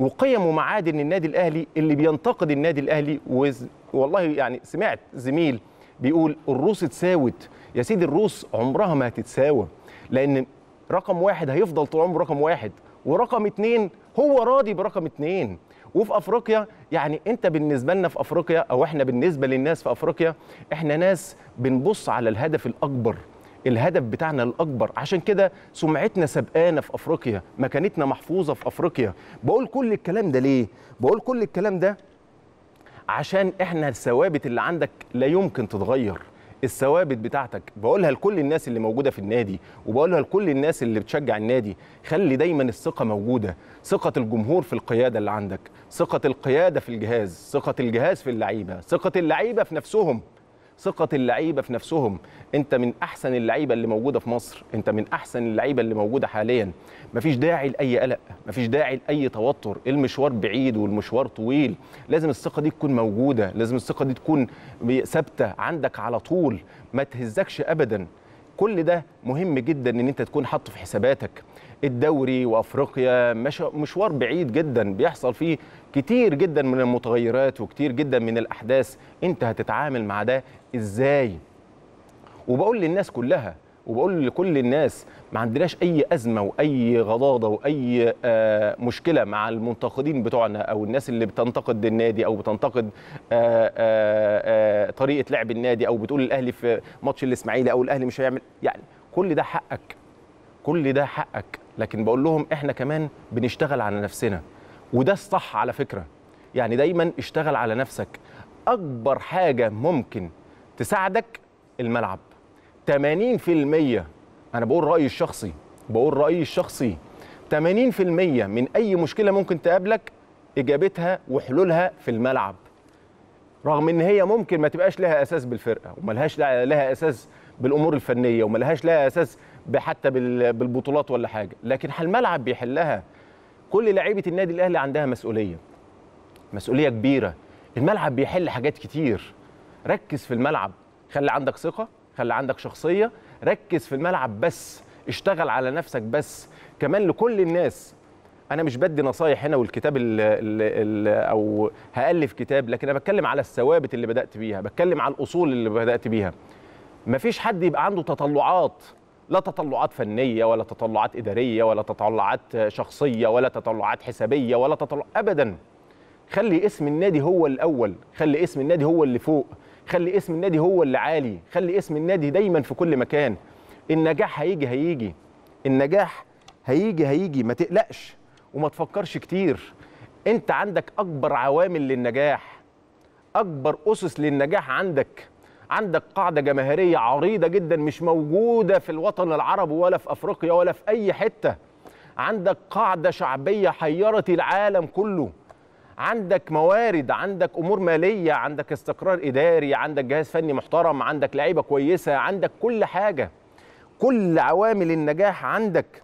وقيم ومعادن النادي الاهلي اللي بينتقد النادي الاهلي وز... والله يعني سمعت زميل بيقول الروس اتساوت يا سيدي الروس عمرها ما هتتساوى لان رقم واحد هيفضل طول عمره رقم واحد ورقم اتنين هو راضي برقم اتنين وفي افريقيا يعني انت بالنسبه لنا في افريقيا او احنا بالنسبه للناس في افريقيا احنا ناس بنبص على الهدف الاكبر الهدف بتاعنا الاكبر عشان كده سمعتنا سبقانه في افريقيا مكانتنا محفوظه في افريقيا بقول كل الكلام ده ليه بقول كل الكلام ده عشان احنا الثوابت اللي عندك لا يمكن تتغير الثوابت بتاعتك بقولها لكل الناس اللي موجوده في النادي وبقولها لكل الناس اللي بتشجع النادي خلي دايما الثقه موجوده ثقه الجمهور في القياده اللي عندك ثقه القياده في الجهاز ثقه الجهاز في اللعيبه ثقه اللعيبه في نفسهم ثقه اللعيبه في نفسهم انت من احسن اللعيبه اللي موجوده في مصر انت من احسن اللعيبه اللي موجوده حاليا مفيش داعي لاي قلق مفيش داعي لاي توتر المشوار بعيد والمشوار طويل لازم الثقه دي تكون موجوده لازم الثقه دي تكون ثابته عندك على طول ما تهزكش ابدا كل ده مهم جدا ان انت تكون حاطه في حساباتك الدوري وافريقيا مشوار بعيد جدا بيحصل فيه كتير جدا من المتغيرات وكتير جدا من الاحداث انت هتتعامل مع ده ازاي وبقول للناس كلها وبقول لكل الناس ما عندناش اي ازمه واي غضاضه واي آه، مشكله مع المنتقدين بتوعنا او الناس اللي بتنتقد النادي او بتنتقد آه، آه، طريقه لعب النادي او بتقول الاهلي في ماتش الاسماعيلي او الاهلي مش هيعمل يعني كل ده حقك كل ده حقك لكن بقول لهم احنا كمان بنشتغل على نفسنا وده الصح على فكره يعني دايما اشتغل على نفسك اكبر حاجه ممكن تساعدك الملعب 80% انا بقول رايي الشخصي بقول رايي الشخصي 80% من اي مشكله ممكن تقابلك اجابتها وحلولها في الملعب رغم ان هي ممكن ما تبقاش لها اساس بالفرقه وملهاش لها اساس بالامور الفنيه وملهاش لها اساس حتى بالبطولات ولا حاجه لكن الملعب بيحلها كل لعيبه النادي الاهلي عندها مسؤوليه مسؤوليه كبيره الملعب بيحل حاجات كتير ركز في الملعب خلي عندك ثقه خلي عندك شخصيه ركز في الملعب بس اشتغل على نفسك بس كمان لكل الناس انا مش بدي نصايح هنا والكتاب الـ الـ الـ او هالف كتاب لكن انا بتكلم على الثوابت اللي بدات بيها بتكلم على الاصول اللي بدات بيها مفيش حد يبقى عنده تطلعات لا تطلعات فنيه ولا تطلعات اداريه ولا تطلعات شخصيه ولا تطلعات حسابيه ولا تطلع ابدا خلي اسم النادي هو الاول خلي اسم النادي هو اللي فوق خلي اسم النادي هو اللي عالي خلي اسم النادي دايما في كل مكان النجاح هيجي هيجي النجاح هيجي هيجي ما تقلقش وما تفكرش كتير انت عندك اكبر عوامل للنجاح اكبر اسس للنجاح عندك عندك قاعده جماهيريه عريضه جدا مش موجوده في الوطن العربي ولا في افريقيا ولا في اي حته عندك قاعده شعبيه حيرت العالم كله عندك موارد عندك امور ماليه عندك استقرار اداري عندك جهاز فني محترم عندك لعيبه كويسه عندك كل حاجه كل عوامل النجاح عندك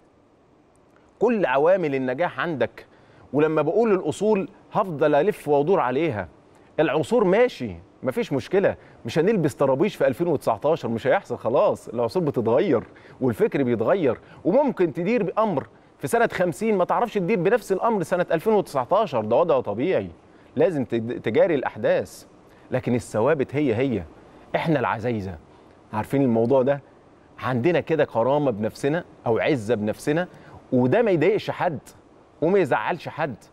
كل عوامل النجاح عندك ولما بقول الاصول هفضل الف وادور عليها العصور ماشي مفيش مشكله مش هنلبس طرابيش في 2019 مش هيحصل خلاص العصور بتتغير والفكر بيتغير وممكن تدير بامر في سنه 50 ما تعرفش تدير بنفس الامر سنه 2019 ده وضع طبيعي لازم تجاري الاحداث لكن الثوابت هي هي احنا العزايزه عارفين الموضوع ده عندنا كده كرامه بنفسنا او عزه بنفسنا وده ما يضايقش حد وما يزعلش حد